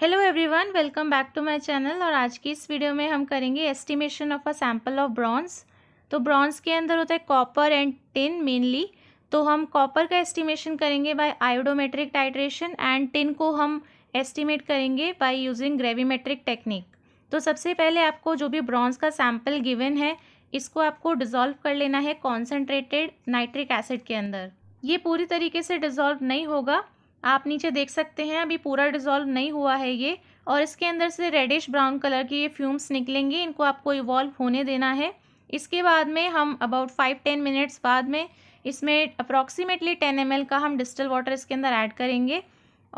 hello everyone welcome back to my channel और आज की इस वीडियो में हम करेंगे estimation of a sample of bronze तो ब्रॉन्ज के अंदर होता है कॉपर एंड टिन मेनली तो हम कॉपर का एस्टिमेशन करेंगे by iodometric titration and tin को हम एस्टिमेट करेंगे बाय यूजिंग ग्रेविमेट्रिक टेक्निक तो सबसे पहले आपको जो भी ब्रॉन्ज का सैम्पल गिवन है इसको आपको डिज़ोल्व कर लेना है कॉन्सेंट्रेटेड नाइट्रिक एसिड के अंदर ये पूरी तरीके से डिज़ोल्व नहीं होगा आप नीचे देख सकते हैं अभी पूरा डिज़ोल्व नहीं हुआ है ये और इसके अंदर से रेडिश ब्राउन कलर के ये फ्यूम्स निकलेंगे इनको आपको इवॉल्व होने देना है इसके बाद में हम अबाउट फाइव टेन मिनट्स बाद में इसमें अप्रॉक्सीमेटली टेन एम का हम डिस्टल वाटर इसके अंदर ऐड करेंगे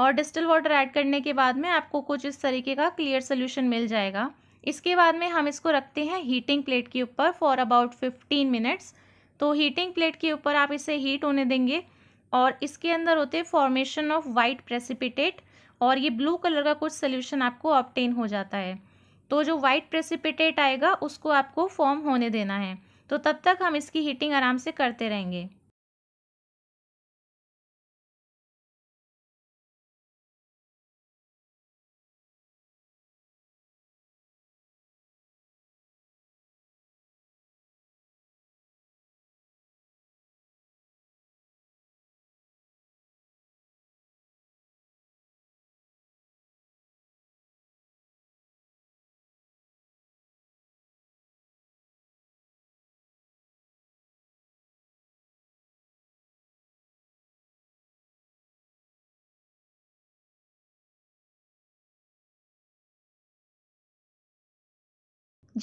और डिस्टल वाटर ऐड करने के बाद में आपको कुछ इस तरीके का क्लियर सोल्यूशन मिल जाएगा इसके बाद में हम इसको रखते हैं हीटिंग प्लेट के ऊपर फॉर अबाउट फिफ्टीन मिनट्स तो हीटिंग प्लेट के ऊपर आप इसे हीट होने देंगे और इसके अंदर होते हैं फॉर्मेशन ऑफ वाइट प्रेसिपिटेट और ये ब्लू कलर का कुछ सोल्यूशन आपको ऑप्टेन हो जाता है तो जो वाइट प्रेसिपिटेट आएगा उसको आपको फॉर्म होने देना है तो तब तक हम इसकी हीटिंग आराम से करते रहेंगे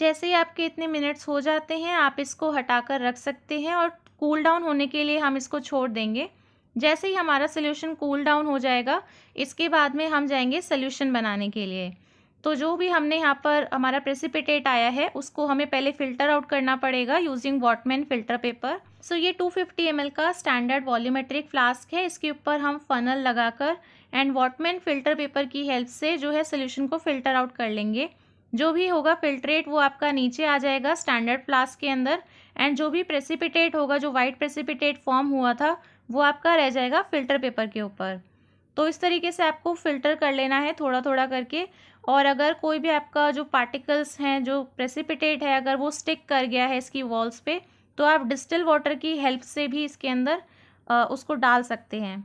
जैसे ही आपके इतने मिनट्स हो जाते हैं आप इसको हटा कर रख सकते हैं और कूल डाउन होने के लिए हम इसको छोड़ देंगे जैसे ही हमारा सोल्यूशन कूल डाउन हो जाएगा इसके बाद में हम जाएंगे सोल्यूशन बनाने के लिए तो जो भी हमने यहाँ पर हमारा प्रेसिपिटेट आया है उसको हमें पहले फ़िल्टर आउट करना पड़ेगा using Whatman filter paper so ये 250 फिफ्टी का स्टैंडर्ड वॉल्यूमेट्रिक फ्लास्क है इसके ऊपर हम फनल लगाकर एंड वॉटमैन फ़िल्टर पेपर की हेल्प से जो है सोल्यूशन को फ़िल्टर आउट कर लेंगे जो भी होगा फिल्ट्रेट वो आपका नीचे आ जाएगा स्टैंडर्ड फ्लास्क के अंदर एंड जो भी प्रेसिपिटेट होगा जो वाइट प्रेसिपिटेट फॉर्म हुआ था वो आपका रह जाएगा फिल्टर पेपर के ऊपर तो इस तरीके से आपको फ़िल्टर कर लेना है थोड़ा थोड़ा करके और अगर कोई भी आपका जो पार्टिकल्स हैं जो प्रेसिपिटेट है अगर वो स्टिक कर गया है इसकी वॉल्स पे तो आप डिस्टिल वाटर की हेल्प से भी इसके अंदर आ, उसको डाल सकते हैं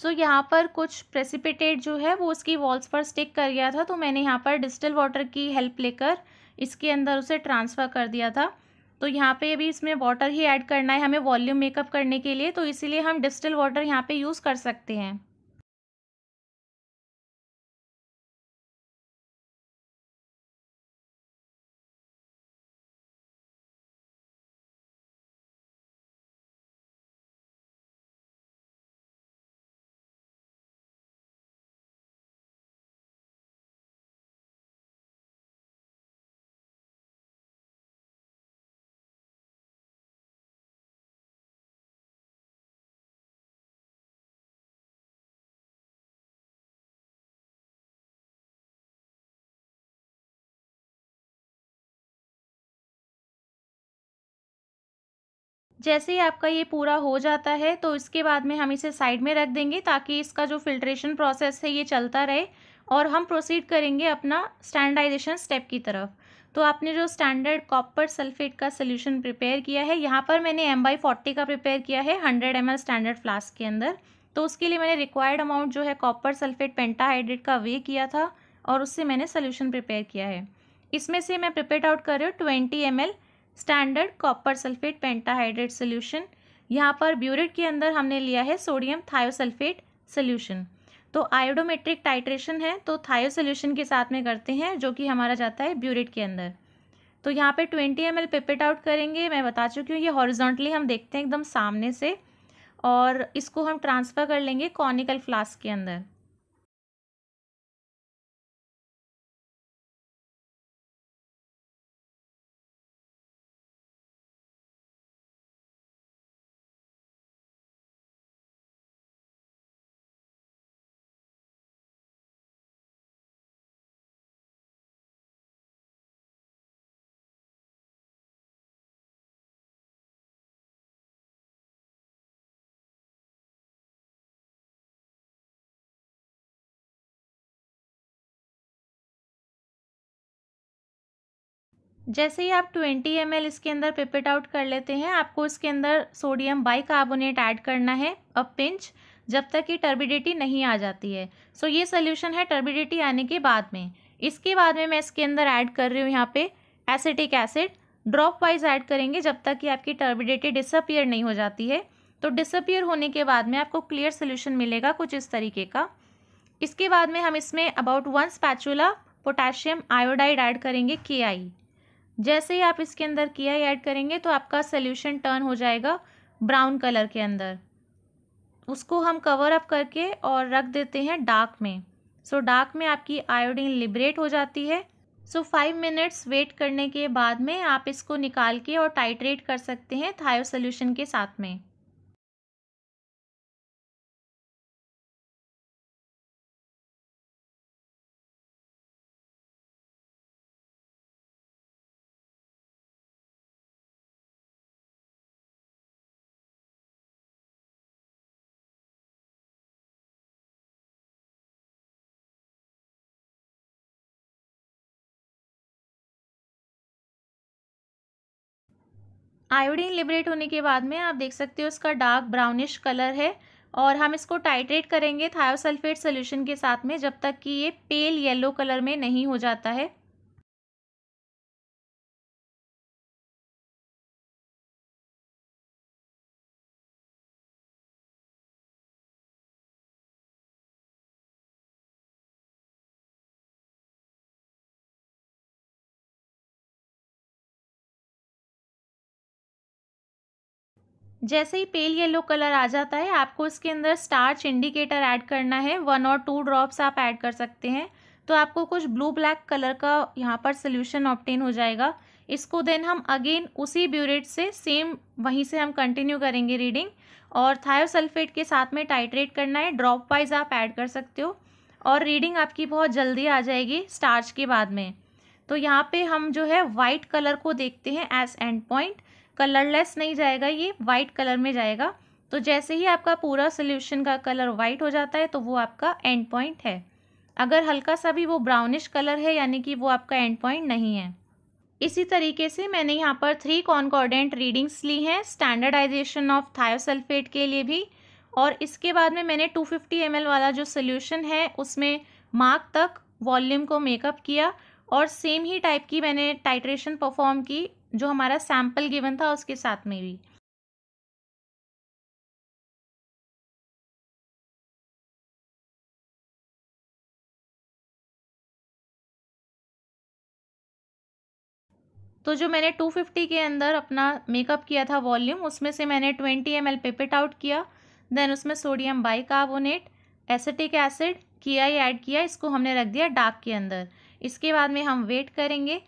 सो so, यहाँ पर कुछ प्रेसिपिटेट जो है वो उसकी वॉल्स पर स्टिक कर गया था तो मैंने यहाँ पर डिस्टल वाटर की हेल्प लेकर इसके अंदर उसे ट्रांसफ़र कर दिया था तो यहाँ पे भी इसमें वाटर ही ऐड करना है हमें वॉल्यूम मेकअप करने के लिए तो इसीलिए हम डिस्टल वाटर यहाँ पे यूज़ कर सकते हैं जैसे ही आपका ये पूरा हो जाता है तो इसके बाद में हम इसे साइड में रख देंगे ताकि इसका जो फिल्ट्रेशन प्रोसेस है ये चलता रहे और हम प्रोसीड करेंगे अपना स्टैंडर्डाइजेशन स्टेप की तरफ तो आपने जो स्टैंडर्ड कॉपर सल्फेट का सोल्यूशन प्रिपेयर किया है यहाँ पर मैंने एम बाई फोर्टी का प्रिपेयर किया है हंड्रेड एम स्टैंडर्ड फ्लास्क के अंदर तो उसके लिए मैंने रिक्वायर्ड अमाउंट जो है कॉपर सल्फेट पेंटाहाइड्रेट का वे किया था और उससे मैंने सोल्यूशन प्रिपेयर किया है इसमें से मैं प्रिपेयर आउट कर रही हूँ twenty m l standard copper sulphate pentahydrate solution यहाँ पर ब्यूरेट के अंदर हमने लिया है सोडियम थायोसल्फेट सोल्यूशन तो आयोडोमेट्रिक टाइट्रेशन है तो थायो सोल्यूशन के साथ में करते हैं जो कि हमारा जाता है ब्यूरेट के अंदर तो यहाँ पे twenty m l pipette out करेंगे मैं बता चुकी हूँ ये हॉरिजॉन्टली हम देखते हैं एकदम सामने से और इसको हम ट्रांसफ़र कर लेंगे कॉनिकल फ्लास्क के अंदर जैसे ही आप 20 एम इसके अंदर पिपेट आउट कर लेते हैं आपको इसके अंदर सोडियम बाइकार्बोनेट ऐड करना है अ पिंच जब तक कि टर्बिडिटी नहीं आ जाती है सो so, ये सोल्यूशन है टर्बिडिटी आने के बाद में इसके बाद में मैं इसके अंदर ऐड कर रही हूँ यहाँ पे acetic acid dropwise add करेंगे जब तक कि आपकी टर्बिडिटी डिसअपियर नहीं हो जाती है तो डिसअपियर होने के बाद में आपको क्लियर सोल्यूशन मिलेगा कुछ इस तरीके का इसके बाद में हम इसमें about one spatula potassium iodide add करेंगे के आई जैसे ही आप इसके अंदर किया ऐड करेंगे तो आपका सोल्यूशन टर्न हो जाएगा ब्राउन कलर के अंदर उसको हम कवर अप करके और रख देते हैं डार्क में सो so, डार्क में आपकी आयोडीन लिबरेट हो जाती है सो फाइव मिनट्स वेट करने के बाद में आप इसको निकाल के और टाइट्रेट कर सकते हैं थायो सोल्यूशन के साथ में आयोडीन लिबरेट होने के बाद में आप देख सकते हो उसका डार्क ब्राउनिश कलर है और हम इसको टाइट्रेट करेंगे थायोसल्फेट सोल्यूशन के साथ में जब तक कि ये पेल येलो कलर में नहीं हो जाता है जैसे ही पेल येलो कलर आ जाता है आपको इसके अंदर स्टार्च इंडिकेटर ऐड करना है वन और टू ड्रॉप्स आप ऐड कर सकते हैं तो आपको कुछ ब्लू ब्लैक कलर का यहाँ पर सोल्यूशन ऑप्टेन हो जाएगा इसको देन हम अगेन उसी ब्यूरेट से सेम वहीं से हम कंटिन्यू करेंगे रीडिंग और थायोसल्फेट के साथ में टाइट्रेट करना है ड्रॉप वाइज आप ऐड कर सकते हो और रीडिंग आपकी बहुत जल्दी आ जाएगी स्टार्च के बाद में तो यहाँ पे हम जो है वाइट कलर को देखते हैं एज एंड पॉइंट कलरलेस नहीं जाएगा ये वाइट कलर में जाएगा तो जैसे ही आपका पूरा सोल्यूशन का कलर वाइट हो जाता है तो वो आपका एंड पॉइंट है अगर हल्का सा भी वो ब्राउनिश कलर है यानी कि वो आपका एंड पॉइंट नहीं है इसी तरीके से मैंने यहाँ पर थ्री कॉन्कॉर्डेंट रीडिंग्स ली हैं स्टैंडर्डाइजेशन ऑफ थायोसल्फेट के लिए भी और इसके बाद में मैंने 250 फिफ्टी वाला जो सोल्यूशन है उसमें मार्क तक वॉल्यूम को मेकअप किया और सेम ही टाइप की मैंने टाइट्रेशन परफॉर्म की जो हमारा सैम्पल गिवन था उसके साथ में भी तो जो मैंने 250 के अंदर अपना मेकअप किया था वॉल्यूम उसमें से मैंने 20 एम एल पिपिट आउट किया देन उसमें सोडियम बाइकार्बोनेट एसिटिक एसिड किया ही ऐड किया इसको हमने रख दिया डार्क के अंदर इसके बाद में हम वेट करेंगे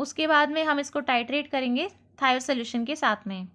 उसके बाद में हम इसको टाइट्रेट करेंगे थायो सोल्यूशन के साथ में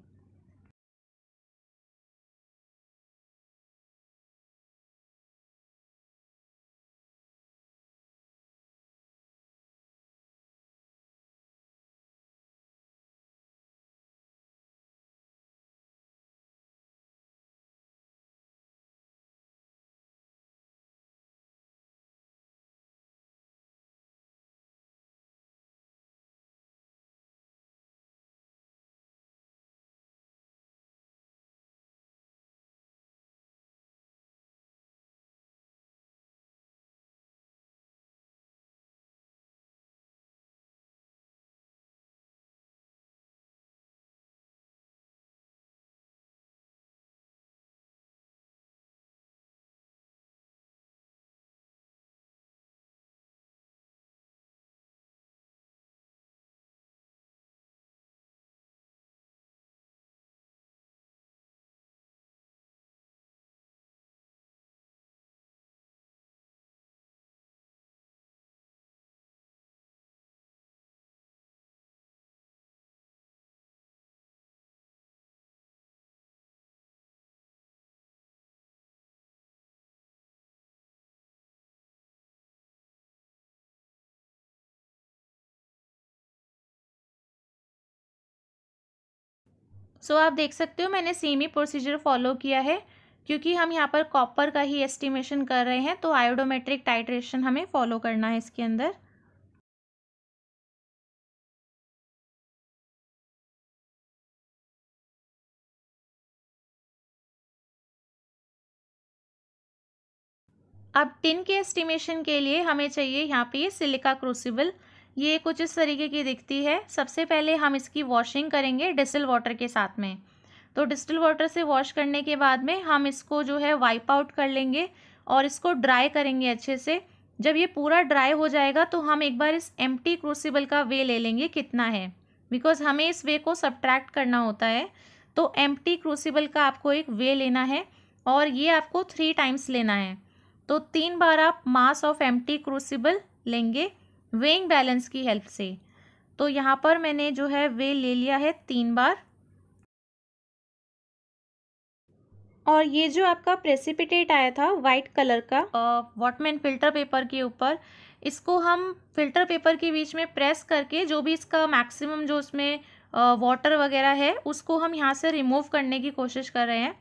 सो so, आप देख सकते हो मैंने सेम ही प्रोसीजर फॉलो किया है क्योंकि हम यहाँ पर कॉपर का ही एस्टिमेशन कर रहे हैं तो आयोडोमेट्रिक टाइट्रेशन हमें फॉलो करना है इसके अंदर अब टिन के एस्टिमेशन के लिए हमें चाहिए यहाँ पे ये सिलिका क्रूसिबल ये कुछ इस तरीके की दिखती है सबसे पहले हम इसकी वॉशिंग करेंगे डिस्टिल वाटर के साथ में तो डिस्टिल वाटर से वॉश करने के बाद में हम इसको जो है वाइप आउट कर लेंगे और इसको ड्राई करेंगे अच्छे से जब ये पूरा ड्राई हो जाएगा तो हम एक बार इस एम टी क्रूसिबल का वे ले लेंगे कितना है बिकॉज हमें इस वे को सब्ट्रैक्ट करना होता है तो एम टी क्रूसिबल का आपको एक वे लेना है और ये आपको थ्री टाइम्स लेना है तो तीन बार आप mass of M T crucible लेंगे वेइंग बैलेंस की हेल्प से तो यहाँ पर मैंने जो है वे ले लिया है तीन बार और ये जो आपका प्रेसिपिटेट आया था वाइट कलर का वॉटमैन फिल्टर पेपर के ऊपर इसको हम फिल्टर पेपर के बीच में प्रेस करके जो भी इसका मैक्सिमम जो उसमें वाटर वगैरह है उसको हम यहाँ से रिमूव करने की कोशिश कर रहे हैं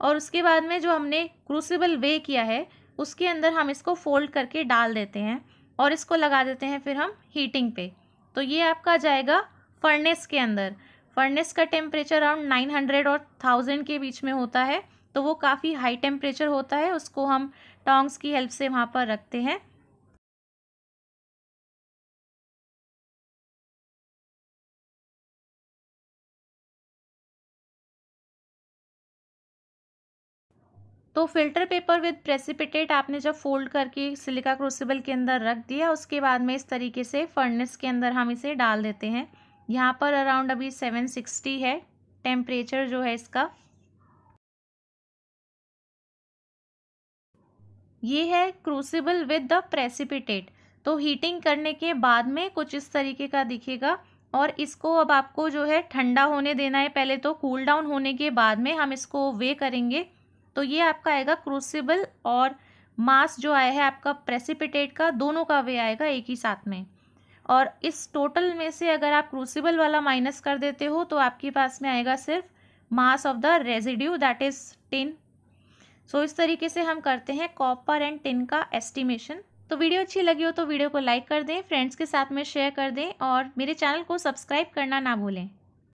और उसके बाद में जो हमने क्रूसिबल वे किया है उसके अंदर हम इसको फोल्ड करके डाल देते हैं और इसको लगा देते हैं फिर हम हीटिंग पे तो ये आपका जाएगा फर्नेस के अंदर फर्नेस का टेम्परेचर अराउंड नाइन हंड्रेड और थाउजेंड के बीच में होता है तो वो काफ़ी हाई टेम्परेचर होता है उसको हम टोंग्स की हेल्प से वहाँ पर रखते हैं तो फिल्टर पेपर विद प्रेसिपिटेट आपने जब फोल्ड करके सिलिका क्रूसिबल के अंदर रख दिया उसके बाद में इस तरीके से फर्नेस के अंदर हम इसे डाल देते हैं यहाँ पर अराउंड अभी सेवन सिक्सटी है टेम्परेचर जो है इसका ये है क्रूसिबल विद द प्रेसिपिटेट तो हीटिंग करने के बाद में कुछ इस तरीके का दिखेगा और इसको अब आपको जो है ठंडा होने देना है पहले तो कूल cool डाउन होने के बाद में हम इसको वे करेंगे तो ये आपका आएगा क्रूसिबल और मास जो आया है आपका प्रेसिपिटेट का दोनों का वे आएगा एक ही साथ में और इस टोटल में से अगर आप क्रूसिबल वाला माइनस कर देते हो तो आपके पास में आएगा सिर्फ mass of the residue that is tin so इस तरीके से हम करते हैं कॉपर एंड टिन का एस्टिमेशन तो वीडियो अच्छी लगी हो तो वीडियो को लाइक कर दें फ्रेंड्स के साथ में शेयर कर दें और मेरे चैनल को सब्सक्राइब करना ना भूलें